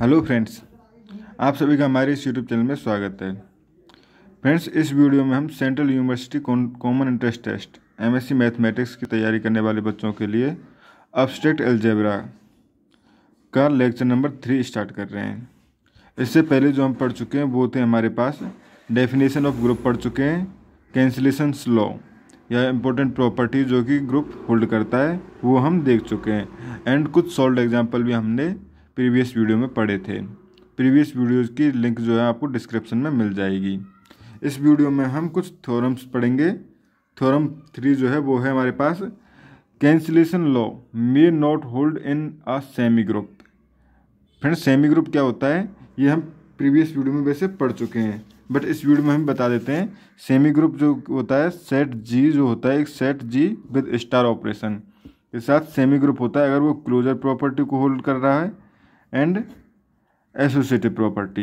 Hello friends आप सभी का हमारे इस यूट्यूब चैनल में स्वागत है फ्रेंड्स इस वीडियो में हम central university common interest test MSc mathematics की तैयारी करने वाले बच्चों के लिए अब्स्ट्रैक्ट एल्जेब्रा का लेक्चर नंबर थ्री स्टार्ट कर रहे हैं इससे पहले जो हम पढ़ चुके हैं वो थे हमारे पास डेफिनेशन ऑफ ग्रुप पढ़ चुके हैं कैंसिलेशन लॉ या इम्पोर्टेंट प्रॉपर्टी जो कि ग्रुप होल्ड करता है वो हम देख चुके हैं एंड कुछ सॉल्ड एग्जाम्पल भी हमने प्रीवियस वीडियो में पढ़े थे प्रीवियस वीडियोज़ की लिंक जो है आपको डिस्क्रिप्शन में मिल जाएगी इस वीडियो में हम कुछ थोरम्स पढ़ेंगे थोरम थ्री जो है वो है हमारे पास cancellation law may not hold in a semi group friend semi group क्या होता है ये हम प्रीवियस वीडियो में वैसे पढ़ चुके हैं बट इस वीडियो में हम बता देते हैं सेमी ग्रुप जो होता है सेट जी जो होता है एक set G with star operation के साथ सेमी ग्रुप होता है अगर वो क्लोजर प्रॉपर्टी को होल्ड कर रहा है एंड एसोसिएटिव प्रॉपर्टी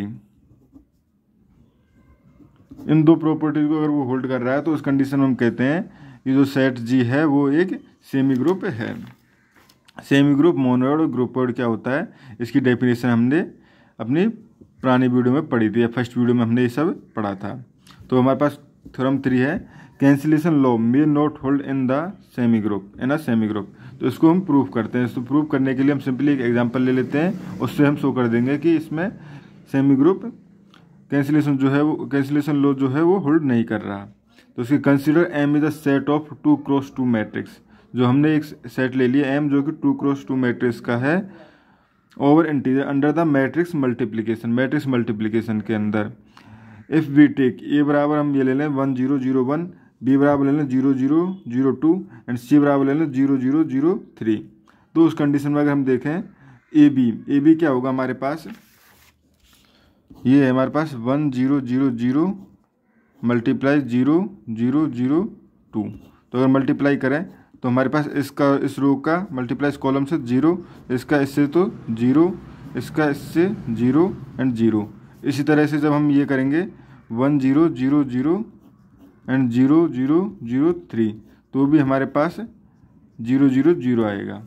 इन दो प्रॉपर्टीज को अगर वो होल्ड कर रहा है तो उस कंडीशन में हम कहते हैं ये जो सेट जी है वो एक सेमी ग्रुप है सेमी ग्रुप मोनोइड और ग्रुपॉइड क्या होता है इसकी डेफिनेशन हमने अपनी पुरानी वीडियो में पढ़ी थी या फर्स्ट वीडियो में हमने ये सब पढ़ा था तो हमारे पास थ्योरम थ्री है cancellation law may not hold in the semi group in a semi group तो इसको हम प्रूफ करते हैं इसको प्रूफ करने के लिए हम सिंपली एक एग्जाम्पल ले लेते हैं उससे हम शो कर देंगे कि इसमें सेमी ग्रुप कैंसिलेशन जो है वो कैंसिलेशन लो जो है वो होल्ड नहीं कर रहा तो उसके consider M is a set of two cross two matrix जो हमने एक सेट ले लिया एम जो कि टू क्रॉस टू मैट्रिक्स का है over integer under the matrix multiplication matrix multiplication के अंदर इफ़ वी टेक ए बराबर हम ये ले लें one zero zero one B बराबर ले लें zero zero zero two and C बराबर ले लें जीरो जीरो जीरो थ्री तो उस कंडीशन में अगर हम देखें ए बी ए बी क्या होगा हमारे पास ये है हमारे पास one zero zero zero multiply zero zero zero two तो अगर मल्टीप्लाई करें तो हमारे पास इसका इस रो का मल्टीप्लाई इस कॉलम से जीरो इसका इससे तो जीरो इसका इससे जीरो एंड जीरो इसी तरह से जब हम ये करेंगे one zero zero zero and zero zero zero three तो भी हमारे पास जीरो जीरो जीरो आएगा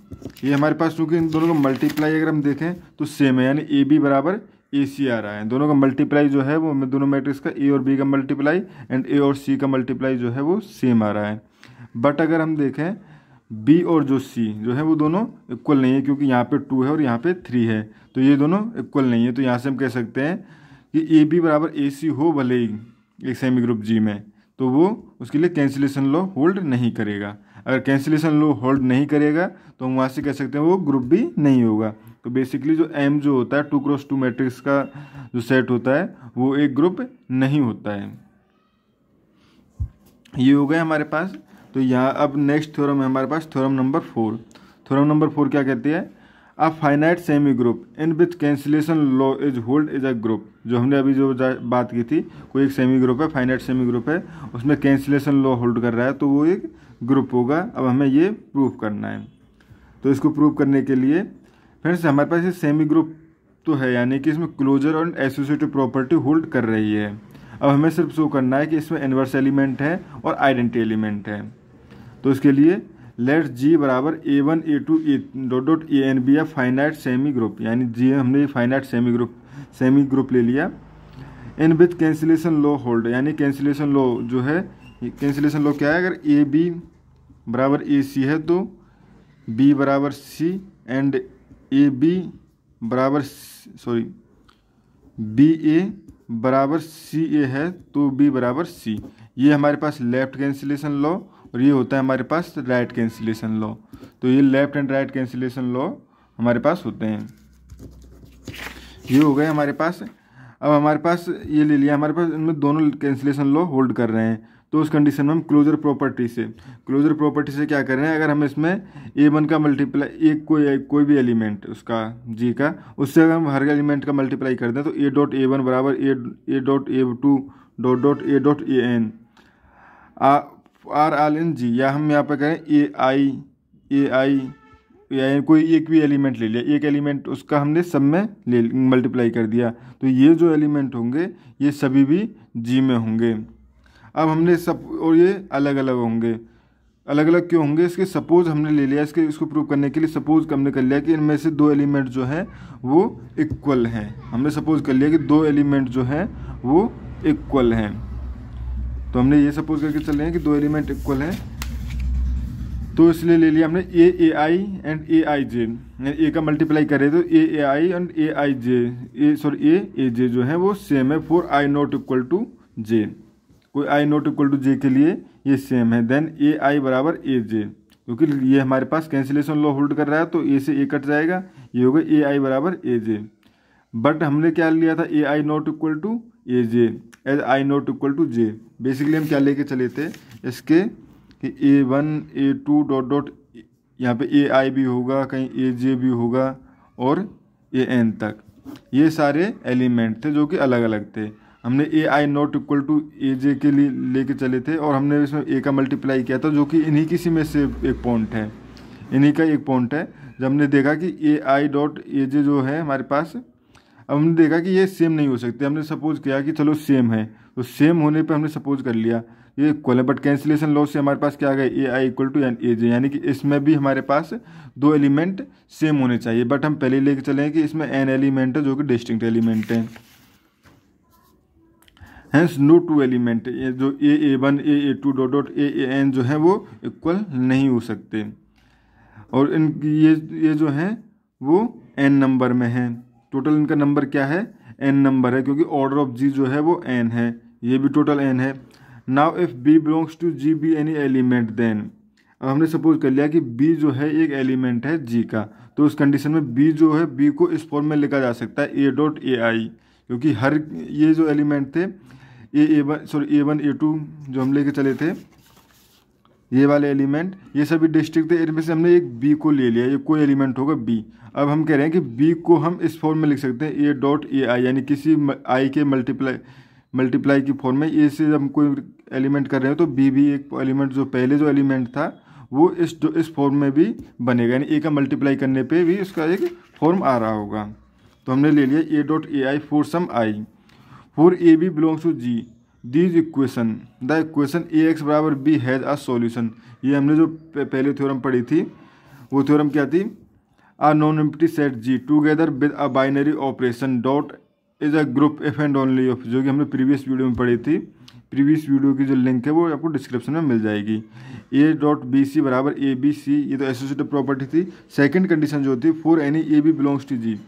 ये हमारे पास चूँकि इन दोनों का मल्टीप्लाई अगर हम देखें तो सेम है यानी ए बी बराबर ए सी आ रहा है दोनों का मल्टीप्लाई जो है वो दोनों मैट्रिक्स का ए और बी का मल्टीप्लाई एंड ए और सी का मल्टीप्लाई जो है वो सेम आ रहा है बट अगर हम देखें बी और जो सी जो है वो दोनों इक्वल नहीं है क्योंकि यहाँ पे टू है और यहाँ पे थ्री है तो ये दोनों इक्वल नहीं है तो यहाँ से हम कह सकते हैं कि ए बी बराबर ए सी हो भले ही एक सेमी ग्रुप जी में तो वो उसके लिए कैंसिलेशन लॉ होल्ड नहीं करेगा अगर कैंसिलेशन लॉ होल्ड नहीं करेगा तो हम वहाँ से कह सकते हैं वो ग्रुप भी नहीं होगा तो बेसिकली जो एम जो होता है टू क्रॉस टू मैट्रिक्स का जो सेट होता है वो एक ग्रुप नहीं होता है ये हो गया हमारे पास तो यहाँ अब नेक्स्ट थ्योरम है हमारे पास theorem number four theorem number four क्या कहती है a finite semi group in which cancellation law is hold is a group जो हमने अभी जो बात की थी कोई एक सेमी ग्रुप है फाइनाइट सेमी ग्रुप है उसमें कैंसिलेशन लॉ होल्ड कर रहा है तो वो एक ग्रुप होगा अब हमें ये प्रूफ करना है तो इसको प्रूफ करने के लिए फ्रेंड्स हमारे पास ये सेमी ग्रुप तो है यानी कि इसमें क्लोजर और एसोसिएटिव प्रॉपर्टी होल्ड कर रही है अब हमें सिर्फ शो करना है कि इसमें इन्वर्स एलिमेंट है और आइडेंटी एलिमेंट है तो इसके लिए लेट जी बराबर A one A two A dot dot A N be a finite semi group यानी जी हमने finite semi group semi group ले लिया in with cancellation law hold यानी कैंसिलेशन लॉ जो है कैंसिलेशन लॉ क्या है अगर ए बी बराबर ए सी है तो बी बराबर सी एंड ए बी बराबर सॉरी बी ए बराबर सी ए है तो बी बराबर सी ये हमारे पास लेफ्ट कैंसिलेशन लॉ और ये होता है हमारे पास राइट कैंसिलेशन लॉ तो ये left and right cancellation law हमारे पास होते हैं ये हो गए हमारे पास अब हमारे पास ये ले लिया हमारे पास इनमें दोनों कैंसिलेशन लॉ होल्ड कर रहे हैं तो उस कंडीशन में हम क्लोजर प्रॉपर्टी से क्लोजर प्रॉपर्टी से क्या कर रहे हैं अगर हम इसमें ए वन का मल्टीप्लाई एक कोई कोई भी एलिमेंट उसका जी का उससे अगर हम हर एलिमेंट का मल्टीप्लाई कर दें तो ए डॉट ए वन बराबर A A dot A two dot dot A dot A N are all in G या हम यहाँ पर करें ए आई ए आई या कोई एक भी एलिमेंट ले लिया एक एलिमेंट उसका हमने सब में ले मल्टीप्लाई कर दिया तो ये जो एलिमेंट होंगे ये सभी भी जी में होंगे अब हमने सब और ये अलग अलग होंगे अलग अलग क्यों होंगे इसके सपोज़ हमने ले लिया इसके इसको प्रूव करने के लिए सपोज़ हमने कर लिया कि इनमें से दो एलिमेंट जो हैं वो इक्वल हैं हमने सपोज़ कर लिया कि दो एलिमेंट जो हैं वो इक्वल हैं तो हमने ये सपोज़ करके चल रहे हैं कि दो एलिमेंट इक्वल हैं तो इसलिए ले लिया हमने ए ए आई एंड ए आई जे ए का मल्टीप्लाई करें तो ए ए आई and A I J A sorry ए ए जे जो है वो सेम है for I not equal to J कोई I not equal to J के लिए ये सेम है देन ए आई बराबर ए जे क्योंकि ये हमारे पास कैंसिलेशन लॉ होल्ड कर रहा है तो ए से ए कट जाएगा ये होगा ए आई बराबर ए जे बट हमने क्या लिया था A I not equal to A J as I not equal to J basically हम क्या लेके चले थे इसके कि A one A two dot dot यहाँ पे ए आई भी होगा कहीं ए जे भी होगा और ए एन तक ये सारे एलिमेंट थे जो कि अलग अलग थे हमने A I not equal to A J के लिए लेके चले थे और हमने इसमें ए का मल्टीप्लाई किया था जो कि इन्हीं किसी में से एक पॉइंट है इन्हीं का एक पॉइंट है जब हमने देखा कि ए आई डॉट ए जे जो है हमारे पास अब हमने देखा कि ये सेम नहीं हो सकते हमने सपोज किया कि चलो सेम है तो सेम होने पर हमने सपोज कर लिया ये इक्वल है बट कैंसिलेशन लॉ से हमारे पास क्या आ गया A I equal to N A J यानी कि इसमें भी हमारे पास दो एलिमेंट सेम होने चाहिए बट हम पहले लेके चले कि इसमें एन एलिमेंट है जो कि डिस्टिंक्ट एलिमेंट है हैंस नो टू एलिमेंट ये जो A A one A A two dot dot A A N जो है वो इक्वल नहीं हो सकते और इन ये ये जो हैं वो एन नंबर में हैं टोटल इनका नंबर क्या है एन नंबर है क्योंकि ऑर्डर ऑफ जी जो है वो एन है ये भी टोटल एन है now if B belongs to G B any element then अब हमने सपोज कर लिया कि बी जो है एक एलिमेंट है जी का तो उस कंडीशन में बी जो है बी को इस फॉर्म में लिखा जा सकता है ए डॉट ए आई क्योंकि हर ये जो एलिमेंट थे A A one sorry A one A two जो हम लेके चले थे ये वाले एलिमेंट ये सभी डिस्ट्रिक्ट थे इनमें से हमने एक बी को ले लिया ये कोई एलिमेंट होगा बी अब हम कह रहे हैं कि बी को हम इस फॉर्म में लिख सकते हैं ए डॉट ए आई यानी किसी आई के मल्टीप्लाई मल्टीप्लाई की फॉर्म में ए से हम कोई एलिमेंट कर रहे हैं तो बी भी एक एलिमेंट जो पहले जो एलिमेंट था वो इस जो इस फॉर्म में भी बनेगा यानी ए का मल्टीप्लाई करने पे भी उसका एक फॉर्म आ रहा होगा तो हमने ले लिया A dot A I for some I for A B belongs to G these equation the equation A x बराबर बी हैज़ अ सोल्यूशन ये हमने जो पहले थ्योरम पढ़ी थी वो थ्योरम क्या थी a non empty set G together with a binary operation dot is a group if and only if जो कि हमने प्रीवियस वीडियो में पढ़ी थी प्रीवियस वीडियो की जो लिंक है वो आपको डिस्क्रिप्शन में मिल जाएगी ए डॉट बी सी बराबर ए बी सी ये तो एसोसिएटिव प्रॉपर्टी थी सेकंड कंडीशन जो थी for any A B belongs to G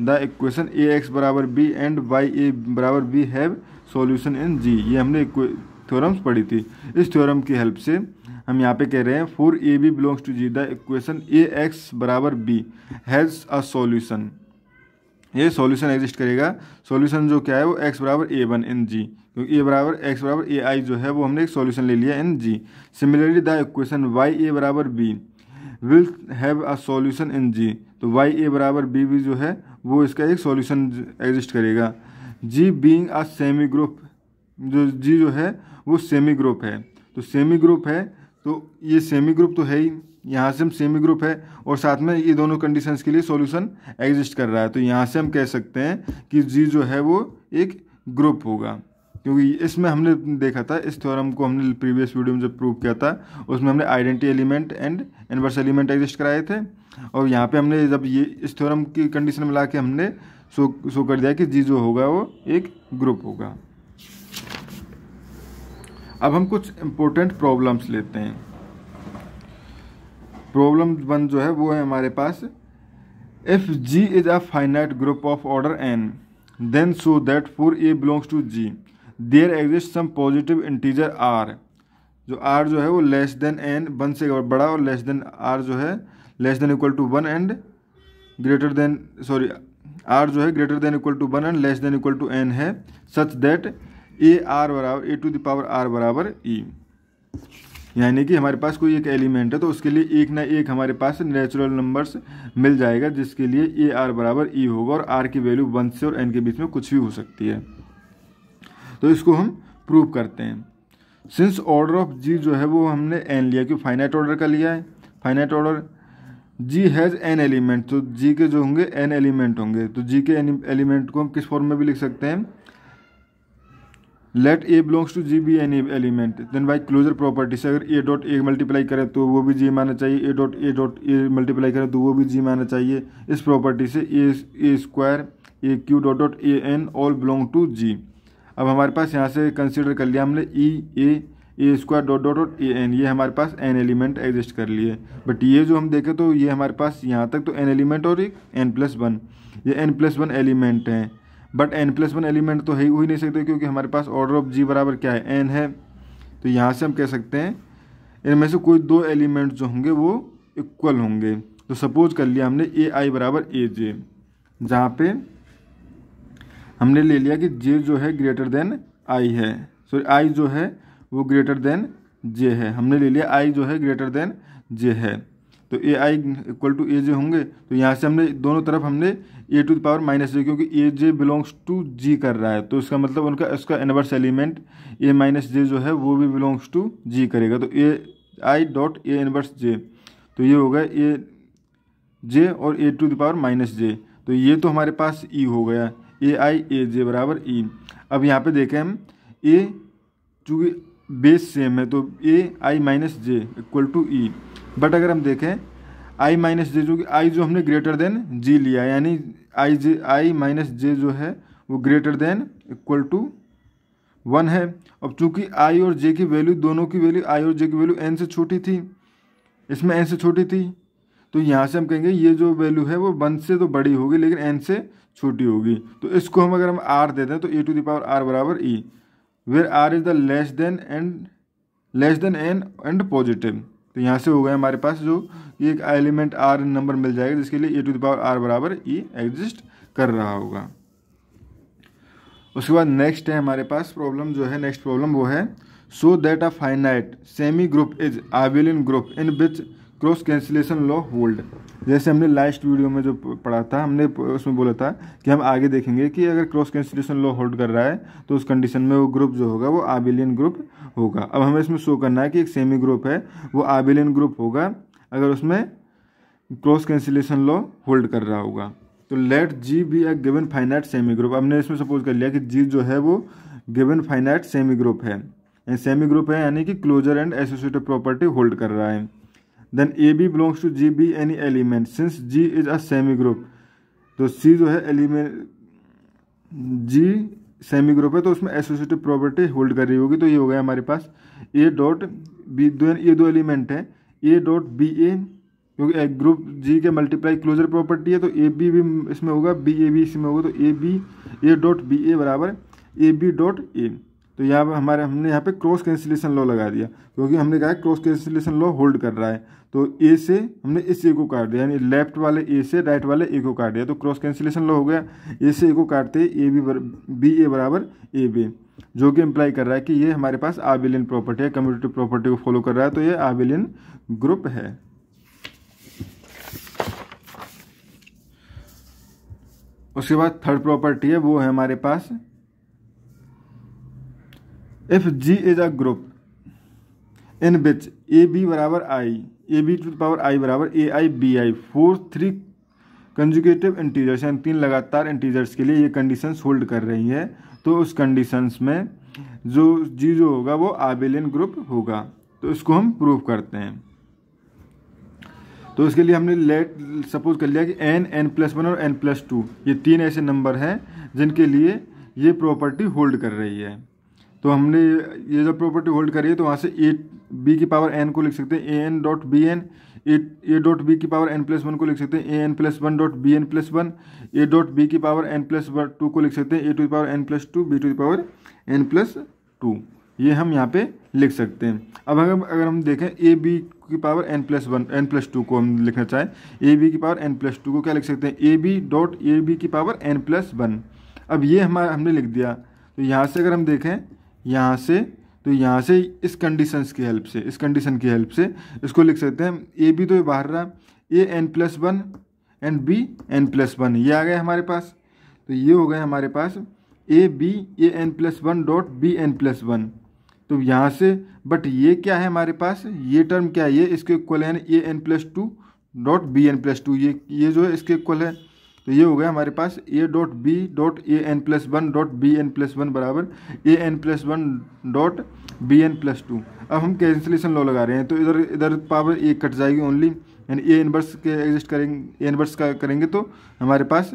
the equation A x बराबर बी एंड वाई ए बराबर B have solution in G ये हमने थ्योरम्स पढ़ी थी इस थ्योरम की हेल्प से हम यहाँ पे कह रहे हैं for A B belongs to G the equation A x बराबर बी हैज़ अ सॉल्यूशन ये सॉल्यूशन एग्जिस्ट करेगा सॉल्यूशन जो क्या है वो एक्स बराबर ए वन इन जी क्योंकि ए बराबर एक्स बराबर ए आई जो है वो हमने एक सॉल्यूशन ले लिया in G similarly the equation y ए बराबर b will have a solution in G तो वाई ए बराबर बी भी जो है वो इसका एक सॉल्यूशन एग्जिस्ट करेगा G being a semi group जो जी जो है वो सेमी ग्रुप है तो सेमी ग्रुप है तो ये सेमी ग्रुप तो है ही यहाँ से हम सेमी ग्रुप है और साथ में ये दोनों कंडीशंस के लिए सॉल्यूशन एग्जिस्ट कर रहा है तो यहाँ से हम कह सकते हैं कि जी जो है वो एक ग्रुप होगा क्योंकि इसमें हमने देखा था इस थ्योरम को हमने प्रीवियस वीडियो में जब प्रूव किया था उसमें हमने identity element and inverse element exist कराए थे और यहाँ पर हमने जब ये इस थ्योरम की कंडीशन में ला के हमने सो सो कर दिया कि जी जो होगा वो एक ग्रुप होगा अब हम कुछ इम्पोर्टेंट प्रॉब्लम्स लेते हैं प्रॉब्लम वन जो है वो है हमारे पास if G is a finite group of order n then so that for a belongs to G there exist some positive integer r जो आर जो है वो लेस देन एन वन से बड़ा और लेस देन आर जो है less than equal to one and greater than sorry r जो है greater than equal to one and less than equal to n है सच दैट ए आर बराबर a to the power r बराबर e e. यानी कि हमारे पास कोई एक एलिमेंट है तो उसके लिए एक ना एक हमारे पास नेचुरल नंबर्स मिल जाएगा जिसके लिए ए आर बराबर ई होगा और आर की वैल्यू वन से और एन के बीच में कुछ भी हो सकती है तो इसको हम प्रूव करते हैं सिंस ऑर्डर ऑफ जी जो है वो हमने एन लिया क्योंकि फाइनाइट ऑर्डर का लिया है finite order G has n element तो जी के जो होंगे एन एलिमेंट होंगे तो जी के एलिमेंट को हम किस फॉर्म में भी लिख सकते हैं let a belongs to G b n element then by closure property से अगर ए डॉट ए मल्टीप्लाई करें तो वो भी जी माना चाहिए a dot A dot a multiply करें तो वो भी जी माना चाहिए इस प्रॉपर्टी से a a square a cube dot dot A n all belong to G अब हमारे पास यहाँ से कंसिडर कर लिया हमने e a a square dot dot dot A n ये हमारे पास एन एलिमेंट एग्जिस्ट कर लिए बट ये जो हम देखें तो ये हमारे पास यहाँ तक तो एन एलिमेंट और एक एन प्लस वन ये एन प्लस वन एलिमेंट हैं but n plus one element तो है हो ही नहीं सकते क्योंकि हमारे पास ऑर्डर ऑफ जी बराबर क्या है एन है तो यहाँ से हम कह सकते हैं इनमें से कोई दो एलिमेंट जो होंगे वो इक्वल होंगे तो सपोज कर लिया हमने ए आई बराबर ए जे जहाँ पे हमने ले लिया कि जे जो है ग्रेटर देन आई है सॉरी आई जो है वो ग्रेटर देन जे है हमने ले लिया आई जो है ग्रेटर देन जे है तो a I equal to A जे होंगे तो यहाँ से हमने दोनों तरफ हमने a to the power minus j क्योंकि ए जे बिलोंग्स टू जी कर रहा है तो इसका मतलब उनका इसका inverse element a minus j जो है वो भी बिलोंग्स टू जी करेगा तो a I dot A inverse जे तो ये हो गया ए जे और a to the power minus j तो ये तो हमारे पास ई e हो गया ए आई ए जे बराबर ई e। अब यहाँ पे देखें हम ए चूँकि बेस सेम है तो a i minus j equal to e but अगर हम देखें आई माइनस जे जो आई जो हमने ग्रेटर देन जी लिया यानी आई जे आई माइनस जे जो है वो greater than equal to one है अब चूंकि आई और जे की वैल्यू दोनों की वैल्यू आई और जे की वैल्यू एन से छोटी थी इसमें एन से छोटी थी तो यहाँ से हम कहेंगे ये जो वैल्यू है वो वन से तो बड़ी होगी लेकिन एन से छोटी होगी तो इसको हम अगर हम आर दे दें तो ए टू दावर आर बराबर e where r is the less than and less than n and positive तो यहाँ से हो गए हमारे पास जो एक एलिमेंट आर नंबर मिल जाएगा जिसके लिए a to the power r बराबर ई e एग्जिस्ट कर रहा होगा उसके बाद नेक्स्ट है हमारे पास प्रॉब्लम जो है नेक्स्ट प्रॉब्लम वो है so that a finite semi group is abelian group in which cross cancellation law hold जैसे हमने लास्ट वीडियो में जो पढ़ा था हमने उसमें बोला था कि हम आगे देखेंगे कि अगर क्रॉस कैंसिलेशन लॉ होल्ड कर रहा है तो उस कंडीशन में वो ग्रुप जो होगा वो आबिलियन ग्रुप होगा अब हमें इसमें शो करना है कि एक सेमी ग्रुप है वो आबिलियन ग्रुप होगा अगर उसमें क्रॉस कैंसिलेशन लॉ होल्ड कर रहा होगा तो let G be a given finite semi group हमने इसमें सपोज कर लिया कि जी जो है वो गिवन फाइनाइट सेमी ग्रुप है सेमी ग्रुप है यानी कि closure and associative property hold कर रहा है then a B belongs to G B any element since G is a semi group तो सी जो है एलिमेंट जी सेमी ग्रुप है तो उसमें एसोसिएटिव प्रॉपर्टी होल्ड कर रही होगी तो ये हो गया हमारे पास ए डॉट बी दो ये दो एलिमेंट हैं ए डॉट बी ए क्योंकि ग्रुप जी के मल्टीप्लाई क्लोजर प्रॉपर्टी है तो ए बी भी इसमें होगा बी ए बी इसमें होगा तो a b a dot b ए बराबर ए बी डॉट ए तो यहाँ पर हमारे हमने यहाँ पे क्रॉस कैंसिलेशन लॉ लगा दिया क्योंकि हमने कहा क्रॉस कैंसिलेशन लॉ होल्ड कर रहा है तो ए से हमने इस ए को काट दिया यानी लेफ्ट वाले ए से राइट वाले ए को काट दिया तो क्रॉस कैंसिलेशन लॉ हो गया ए से ए को काटते ए बी बर, बी ए बराबर ए बी जो कि इम्प्लाई कर रहा है कि ये हमारे पास आबिलियन प्रॉपर्टी है कम्युनिटी प्रॉपर्टी को फॉलो कर रहा है तो ये आबिलियन ग्रुप है उसके बाद थर्ड प्रॉपर्टी है वो है हमारे पास if G is a group in which a B बराबर i a b to power i बराबर a i b i for three consecutive integers यानी तीन लगातार इंटीजर्स के लिए ये कंडीशंस होल्ड कर रही है तो उस कंडीशंस में जो जी जो होगा वो आबेलियन ग्रुप होगा तो इसको हम प्रूव करते हैं तो इसके लिए हमने लेट सपोज कर लिया कि एन एन प्लस वन और एन प्लस टू ये तीन ऐसे नंबर हैं जिनके लिए ये प्रॉपर्टी होल्ड कर रही है तो हमने ये जब प्रॉपर्टी होल्ड करी है तो वहाँ से ए बी की पावर एन को लिख सकते हैं a n dot b N a dot b की पावर एन प्लस वन को लिख सकते हैं a n plus one dot b n plus one a dot b की power n plus one two को लिख सकते हैं a to power n plus two b two की पावर एन प्लस टू ये हम यहाँ पे लिख सकते हैं अब अगर अगर हम देखें ए बी की power n plus one n plus two को हम लिखना चाहें ए बी की पावर एन प्लस टू को क्या लिख सकते हैं a b dot a b की पावर एन प्लस वन अब ये हमारा हमने लिख दिया तो यहाँ से अगर हम देखें यहाँ से तो यहाँ से इस कंडीशंस की हेल्प से इस कंडीशन की हेल्प से इसको लिख सकते हैं ए बी तो ये बाहर रहा a n plus one and b n plus one ये आ गए हमारे पास तो ये हो गए हमारे पास a b a n plus one dot b n plus one तो यहाँ से बट ये क्या है हमारे पास ये टर्म क्या है ये इसके इक्वल है a n plus two dot b n plus two ये ये जो है इसके इक्वल है तो ये हो गया हमारे पास a dot b dot A n plus one dot b n plus one बराबर a n plus one dot b n plus two अब हम कैंसिलेशन लॉ लगा रहे हैं तो इधर इधर पावर ए कट जाएगी ओनली यानी ए इनवर्स के एग्जिस्ट करेंगे ए इनवर्स का करेंगे तो हमारे पास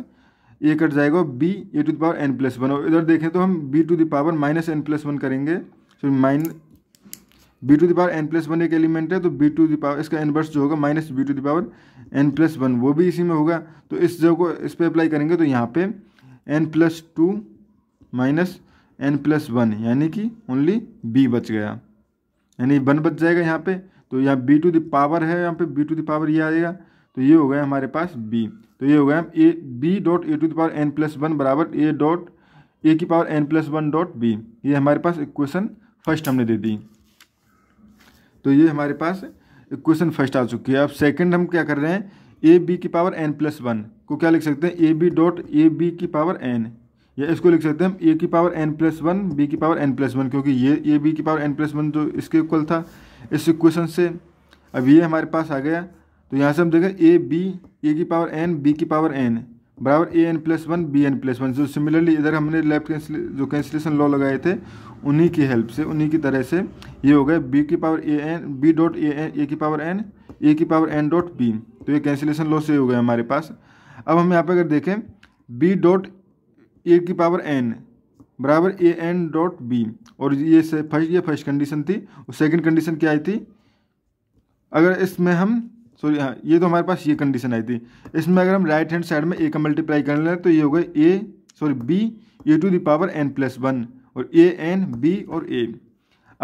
ए कट जाएगा b a to the power n plus one और इधर देखें तो हम b to the power minus n plus one करेंगे so mine b to the power n plus one एक एलिमेंट है तो बी टू दावर इसका इनवर्स जो होगा minus b to the power n plus one वो भी इसी में होगा तो इस जो को इस पर अप्लाई करेंगे तो यहाँ पे n plus two minus n plus one यानी कि ओनली बी बच गया यानी वन बच जाएगा यहाँ पे तो यहाँ बी टू दावर है यहाँ पे बी टू दावर ये आएगा तो ये हो गया हमारे पास बी तो ये हो गया a b dot A to the power n plus one बराबर ए डॉट ए की power n plus one dot b ये हमारे पास इक्वेशन फर्स्ट हमने दे दी तो ये हमारे पास क्वेश्चन फर्स्ट आ चुकी है अब सेकंड हम क्या कर रहे हैं ए बी की पावर एन प्लस वन को क्या लिख सकते हैं a b dot a b की पावर एन या इसको लिख सकते हैं हम ए की power n plus one b की पावर एन प्लस वन क्योंकि ये ए बी की पावर एन प्लस वन जो इसके इक्वल था इस इक्वेशन से अब ये हमारे पास आ गया तो यहाँ से हम देखें ए बी ए की पावर एन बी की पावर एन बराबर a n plus one b n plus one जो सिमिलरली इधर हमने लेफ्ट जो कैंसिलेशन लॉ लगाए थे उन्हीं की हेल्प से उन्हीं की तरह से ये हो गए बी की power a N b dot A n ए की पावर एन ए की पावर एन डॉट बी तो ये कैंसिलेशन लॉ से हो गया हमारे पास अब हम यहाँ पर अगर देखें बी डॉट ए की पावर एन बराबर ए एन डॉट बी और ये फर्स्ट ये फर्स्ट कंडीशन थी और सेकेंड कंडीशन क्या आई थी अगर इसमें हम सॉरी हाँ ये तो हमारे पास ये कंडीशन आई थी इसमें अगर हम राइट हैंड साइड में ए का मल्टीप्लाई करने लगे तो ये होगा a sorry B a to the power n plus one और ए एन बी और ए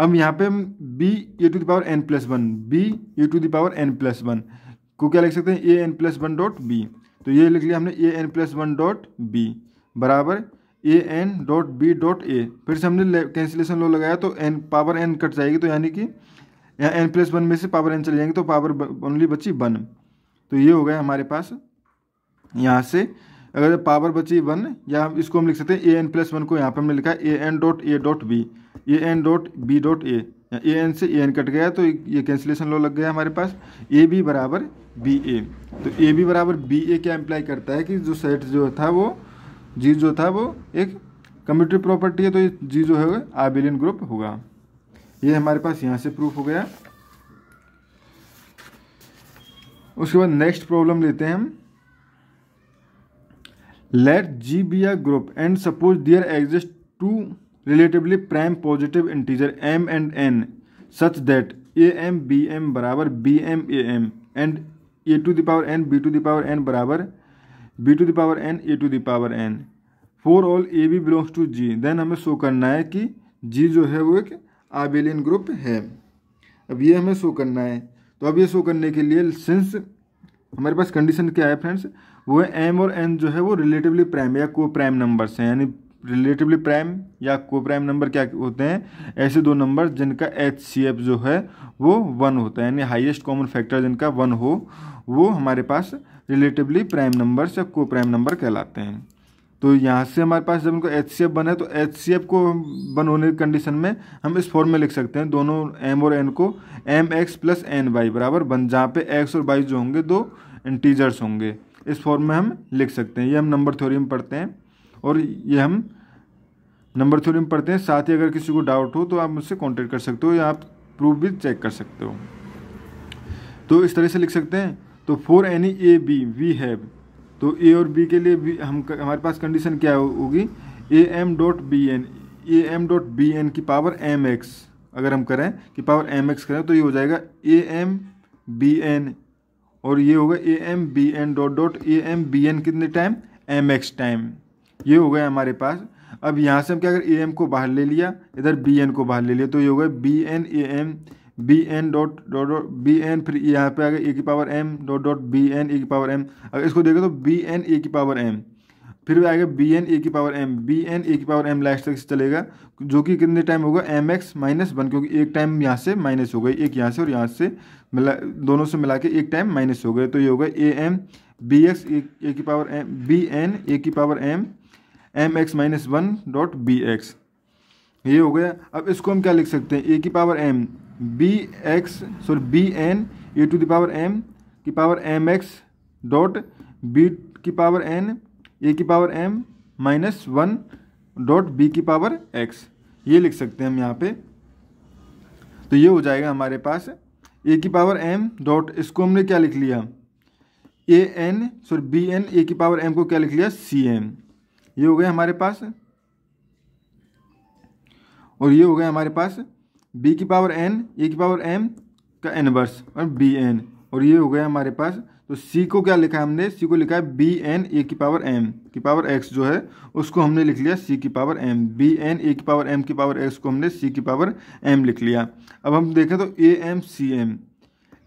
अब यहाँ पे हम b a to the power n plus one b a to the power n plus one को क्या लिख सकते हैं a n plus one dot b तो ये लिख लिया हमने a n plus one dot b बराबर a n dot b dot a फिर से हमने कैंसिलेशन लो लगाया तो एन पावर एन कट जाएगी तो यानी कि या एन प्लस वन में से पावर एन चले जाएंगे तो पावर ओनली बची वन तो ये हो गया हमारे पास यहाँ से अगर पावर बची वन या इसको हम लिख सकते हैं ए एन प्लस वन को यहाँ पर हमने लिखा a n dot A dot b a n dot b dot A A n से ए एन कट गया तो ये कैंसिलेशन लॉ लग गया हमारे पास ए बी बराबर बी ए तो ए बी बराबर बी ए क्या इम्प्लाई करता है कि जो सेट जो था वो जी जो था वो एक कम्यूटिव प्रॉपर्टी है तो ये जी जो है आबिलियन ग्रुप होगा ये हमारे पास यहाँ से प्रूफ हो गया उसके बाद नेक्स्ट प्रॉब्लम लेते हैं हम let G be are group and suppose there exist two relatively prime positive integer m and n such that a m b m बराबर b m a m and a to the power n b to the power n बराबर b to the power n a to the power n for all a B belongs to G then हमें show करना है कि जी जो है वो एक आबेलिन ग्रुप है अब ये हमें शो करना है तो अब ये शो करने के लिए सिंस हमारे पास कंडीशन क्या है फ्रेंड्स वो है एम और एन जो है वो रिलेटिवली प्राइम या को प्राइम नंबर्स हैं यानी रिलेटिवली प्राइम या को प्राइम नंबर क्या होते हैं ऐसे दो नंबर जिनका एच सी एफ जो है वो वन होता है यानी हाईएस्ट कॉमन फैक्टर जिनका वन हो वो हमारे पास रिलेटिवली प्राइम नंबर्स या को प्राइम नंबर कहलाते हैं तो यहाँ से हमारे पास जब इनको एच सी बना है तो एच सी एफ़ को बन होने की कंडीशन में हम इस फॉर्म में लिख सकते हैं दोनों एम और एन को m x plus n y बराबर बन जहाँ पे एक्स और वाई जो होंगे दो इंटीजर्स होंगे इस फॉर्म में हम लिख सकते हैं ये हम नंबर थ्योरी में पढ़ते हैं और ये हम नंबर थ्योरी में पढ़ते हैं साथ ही अगर किसी को डाउट हो तो आप मुझसे कॉन्टेक्ट कर सकते हो या आप प्रूफ भी चेक कर सकते हो तो इस तरह से लिख सकते हैं तो for any A b we have तो ए और बी के लिए भी हम हमारे पास कंडीशन क्या होगी a m dot b N a m dot b n की पावर एम एक्स अगर हम करें कि पावर एम एक्स करें तो ये हो जाएगा ए एम बी एन और ये होगा a m B n dot dot a m B n कितने टाइम एम एक्स टाइम ये हो गया हमारे पास अब यहाँ से हम क्या अगर ए एम को बाहर ले लिया इधर बी एन को बाहर ले लिया तो ये हो गया b N a m B n dot dot dot b n फिर यहाँ पे आ गया ए e की power m dot dot b N A की पावर एम अगर इसको देखें तो बी एन ए की पावर एम फिर भी आएगा बी एन e ए की power M B N A की पावर एम लास्ट तक चलेगा जो कि कितने टाइम होगा एम एक्स माइनस वन क्योंकि एक टाइम यहाँ से माइनस हो गई एक यहाँ से और यहाँ से मिला दोनों से मिला के एक टाइम माइनस हो गए तो ये होगा a m b x a की power M B N A की power m m x minus one dot b x ये हो गया अब इसको हम क्या लिख सकते हैं ए e की power M b x sorry b N a to the power m की power m x dot b की पावर एन ए की power m minus one dot b की पावर एक्स ये लिख सकते हैं हम यहाँ पे तो ये हो जाएगा हमारे पास ए की पावर एम डॉट इसको हमने क्या लिख लिया a n sorry b N A की पावर एम को क्या लिख लिया सी एम ये हो गया हमारे पास और ये हो गया हमारे पास बी की पावर एन ए की पावर एम का एनवर्स और बी एन और ये हो गया हमारे पास तो सी को क्या लिखा है हमने सी को लिखा है बी एन ए की पावर एम की पावर एक्स जो है उसको हमने लिख लिया सी की power M B N A की पावर एम की पावर एक्स को हमने सी की पावर एम लिख लिया अब हम देखें तो a m c m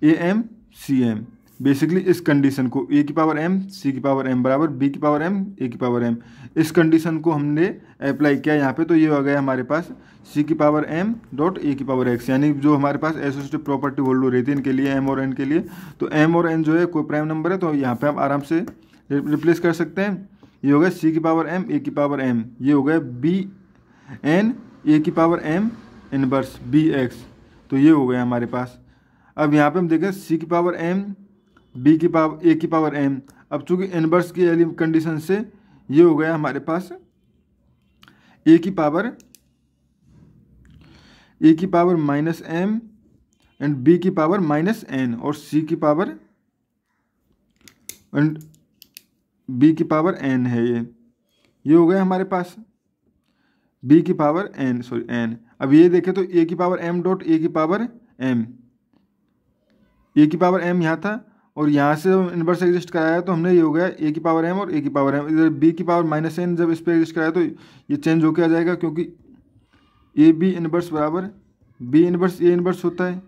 a m c m basically इस कंडीशन को ए की पावर एम सी की पावर एम बराबर बी की पावर एम ए की पावर एम इस कंडीशन को हमने अप्लाई किया यहाँ पे तो ये आ गया हमारे पास सी की पावर एम डॉट ए की पावर एक्स यानी जो हमारे पास एसोसिएटिव प्रॉपर्टी होल्ड हो रही थी इनके लिए एम और एन के लिए तो एम और एन जो है कोई प्राइम नंबर है तो यहाँ पर हम आराम से रिप्लेस कर सकते हैं ये हो गया सी की पावर एम ए की पावर एम ये हो गया बी एन ए की power m inverse b x तो ये हो गया हमारे पास अब यहाँ पे हम देखें सी की पावर एम बी की पावर ए की पावर एम अब चूंकि इनवर्स की एलिम कंडीशन से ये हो गया हमारे पास ए की पावर ए की power minus M and B की पावर माइनस एन और सी की पावर एंड बी की पावर एन है ये ये हो गया हमारे पास बी की पावर एन सॉरी एन अब ये देखें तो ए की पावर एम डॉट ए की पावर एम ए की पावर एम यहाँ था और यहाँ से जब इन्वर्स एग्जिस्ट कराया तो हमने ये हो गया ए की पावर एम और ए की पावर एम इधर बी की पावर माइनस एन जब इस पर एग्जिस्ट कराया तो ये चेंज होकर आ जाएगा क्योंकि ए बी इन्वर्स बराबर बी इन्वर्स ए इन्वर्स होता है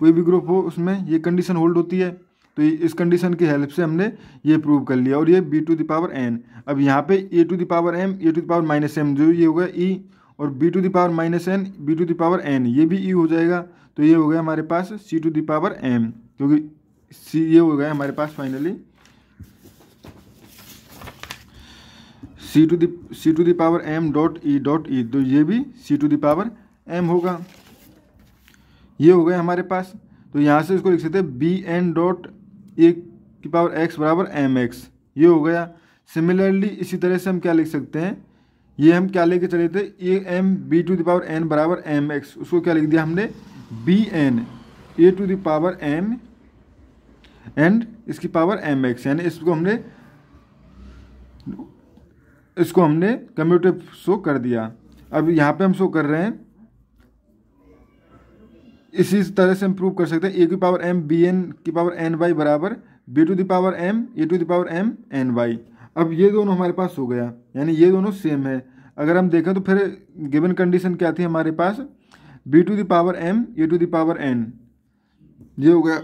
कोई भी ग्रुप हो उसमें ये कंडीशन होल्ड होती है तो इस कंडीशन की हेल्प से हमने ये प्रूव कर लिया और ये बी टू दावर एन अब यहाँ पे a to the power m a to the power minus m जो ये हो गया ई e और b to the power minus n b to the power n ये भी ई e हो जाएगा तो ये हो गया हमारे पास सी टू दावर एम क्योंकि सी ये हो गया हमारे पास finally c to the c to the power m dot e dot e तो ये भी सी टू दावर एम होगा ये हो गया हमारे पास तो यहाँ से इसको लिख सकते हैं बी एन डॉट ए की पावर एक्स बराबर एम एक्स ये हो गया सिमिलरली इसी तरह से हम क्या लिख सकते हैं ये हम क्या लेके चले थे a m b to the power n बराबर एम एक्स उसको क्या लिख दिया हमने b N a to the power m and इसकी पावर एम एक्स यानी इसको हमने इसको हमने कंप्यूटर शो कर दिया अब यहाँ पे हम शो कर रहे हैं इसी तरह से हम प्रूव कर सकते हैं ए की पावर एम बी एन की पावर एन वाई बराबर b to the power power m a to the power power m n y अब ये दोनों हमारे पास हो गया यानी ये दोनों सेम है अगर हम देखें तो फिर गिवन कंडीशन क्या थी हमारे पास b to the power power m a to the power power n ये हो गया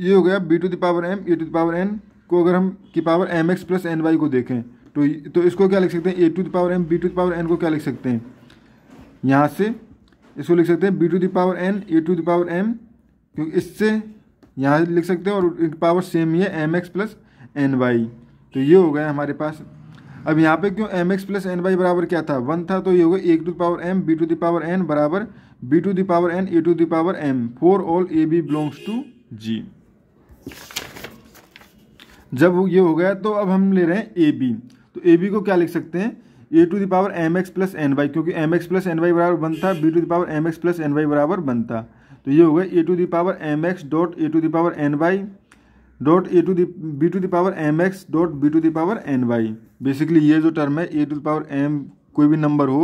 ये हो गया b to the power m a to the power n को अगर हम की power m x plus n y को देखें तो तो इसको क्या लिख सकते हैं a to the power M b to the power n को क्या लिख सकते हैं यहाँ से इसको लिख सकते हैं b to the power n a to the power m क्योंकि इससे यहाँ लिख सकते हैं और पावर सेम ही है m x plus n y तो ये हो गया हमारे पास अब यहाँ पे क्यों m x plus n y बराबर क्या था वन था तो ये होगा a to the power m b to the power n बराबर b to the power n a to the power m for all a B belongs to g जब ये हो गया तो अब हम ले रहे हैं ए बी तो ए बी को क्या लिख सकते हैं a to the power m x plus n y क्योंकि m x plus n y बराबर बनता b to the power m x plus n y बराबर बनता तो ये हो गया a to the power m x dot A to the power n y dot A to b to the power m x dot b to the power n y basically ये जो term है ए to the power M कोई भी नंबर हो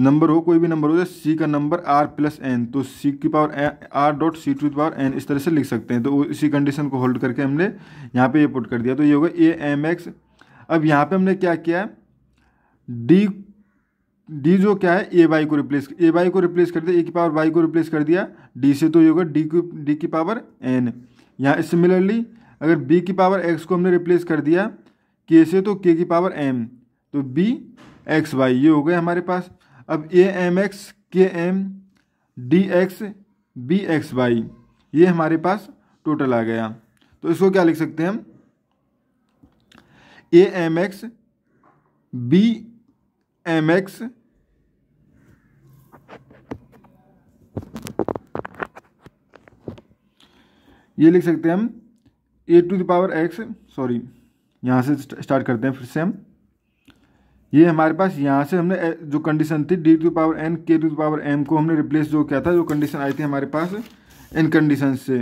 number हो कोई भी number हो जाए सी का नंबर आर प्लस एन तो सी की power R dot C to power N इस तरह से लिख सकते हैं तो इसी कंडीशन को होल्ड करके हमने यहाँ पे ये पुट कर दिया तो ये होगा ए एम एक्स अब यहाँ पे हमने क्या किया डी डी जो क्या है ए वाई को रिप्लेस ए वाई को रिप्लेस कर दिया ए की पावर वाई को रिप्लेस कर दिया डी से तो ये होगा डी की डी की पावर एन यहाँ सिमिलरली अगर बी की पावर एक्स को हमने रिप्लेस कर दिया के से तो के की पावर एम तो बी एक्स वाई ये हो गए हमारे पास अब a m x k m d x b x y ये हमारे पास टोटल आ गया तो इसको क्या लिख सकते हैं हम a m x b m x ये लिख सकते हैं हम a to the power x sorry यहाँ से स्टार्ट करते हैं फिर से हम ये हमारे पास यहाँ से हमने जो कंडीशन थी d to power n k to power m को हमने रिप्लेस जो किया था जो कंडीशन आई थी हमारे पास इन कंडीशन से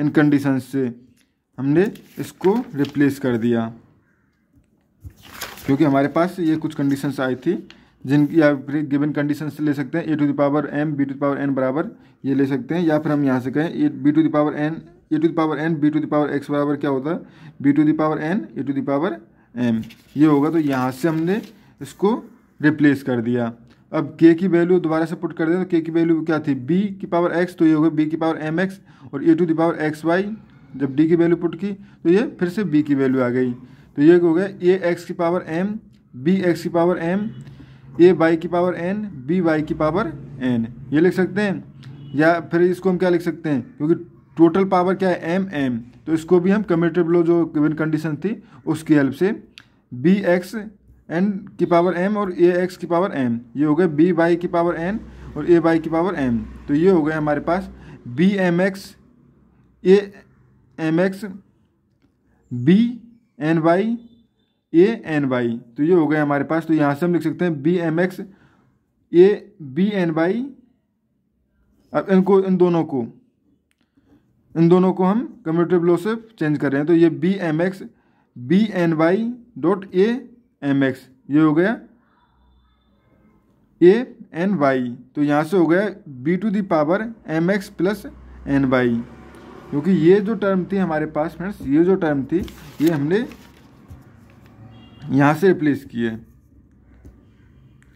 इन कंडीशन से हमने इसको रिप्लेस कर दिया क्योंकि हमारे पास ये कुछ कंडीशंस आई थी जिन या फिर गिवन कंडीशन से ले सकते हैं a to the power M b to the power n बराबर ये ले सकते हैं या फिर हम यहाँ से कहें a b to the power n a to the power n b to the power x बराबर क्या होता है b to the power n a to the power m ये होगा तो यहाँ से हमने इसको रिप्लेस कर दिया अब के की वैल्यू दोबारा से पुट कर दिया तो के की वैल्यू क्या थी बी की पावर एक्स तो ये हो गया बी की पावर एम एक्स और a to the power x y जब डी की वैल्यू पुट की तो ये फिर से बी की वैल्यू आ गई तो ये हो गया ए एक्स की पावर एम बी एक्स की पावर एम ए वाई की पावर एन बी वाई की पावर एन ये लिख सकते हैं या फिर इसको हम क्या लिख सकते हैं क्योंकि टोटल पावर क्या है एम एम तो इसको भी हम कम्यूटेटिव लॉ जो गिवन कंडीशन थी उसकी हेल्प से बी एक्स एन की पावर एम और ए एक्स की पावर एम ये हो गए बी बाई की पावर एन और ए बाई की पावर एम तो ये हो गए हमारे पास बी एम एक्स ए m x b n Y ए एन वाई तो ये हो गए हमारे पास तो यहाँ से हम लिख सकते हैं b m x a b n y अब इनको इन दोनों को इन दोनों को हम कम्यूटिव लॉ से चेंज कर रहे हैं तो ये b m x b n y dot a m x ये हो गया ए एन वाई तो यहाँ से हो गया b to the power m x plus n y क्योंकि ये जो टर्म थी हमारे पास फ्रेंड्स ये जो टर्म थी ये हमने यहाँ से रिप्लेस की है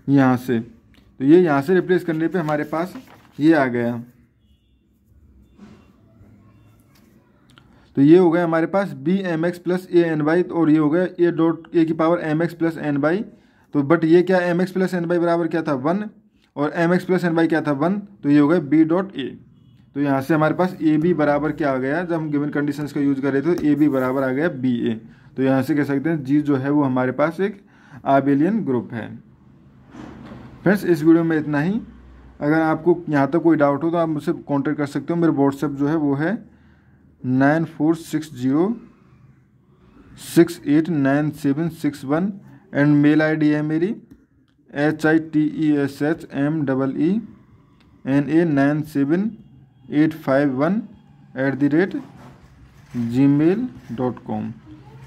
यहाँ से तो ये यहाँ से रिप्लेस करने पे हमारे पास ये आ गया तो ये हो गया हमारे पास b m x plus a n y और ये हो गया ए डॉट ए की power m x plus n y तो बट ये क्या m x plus n y बराबर क्या था वन और m x plus n y क्या था वन तो ये हो गया बी डॉट ए तो यहाँ से हमारे पास ए बी बराबर क्या आ गया जब हम गिवन कंडीशंस का यूज कर रहे थे तो ए बी बराबर आ गया बी ए तो यहाँ से कह सकते हैं जी जो है वो हमारे पास एक आबेलियन ग्रुप है फ्रेंड्स इस वीडियो में इतना ही अगर आपको यहाँ तक कोई डाउट हो तो आप मुझसे कॉन्टेक्ट कर सकते हो मेरा व्हाट्सएप जो है वो है nine four six zero six eight nine seven six one and mail ID है मेरी h i t e s h m double e n a nine seven eight five one at the rate Gmail dot com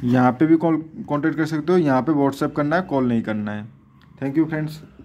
यहाँ पर भी call contact कर सकते हो यहाँ पे व्हाट्सएप करना है कॉल नहीं करना है थैंक यू फ्रेंड्स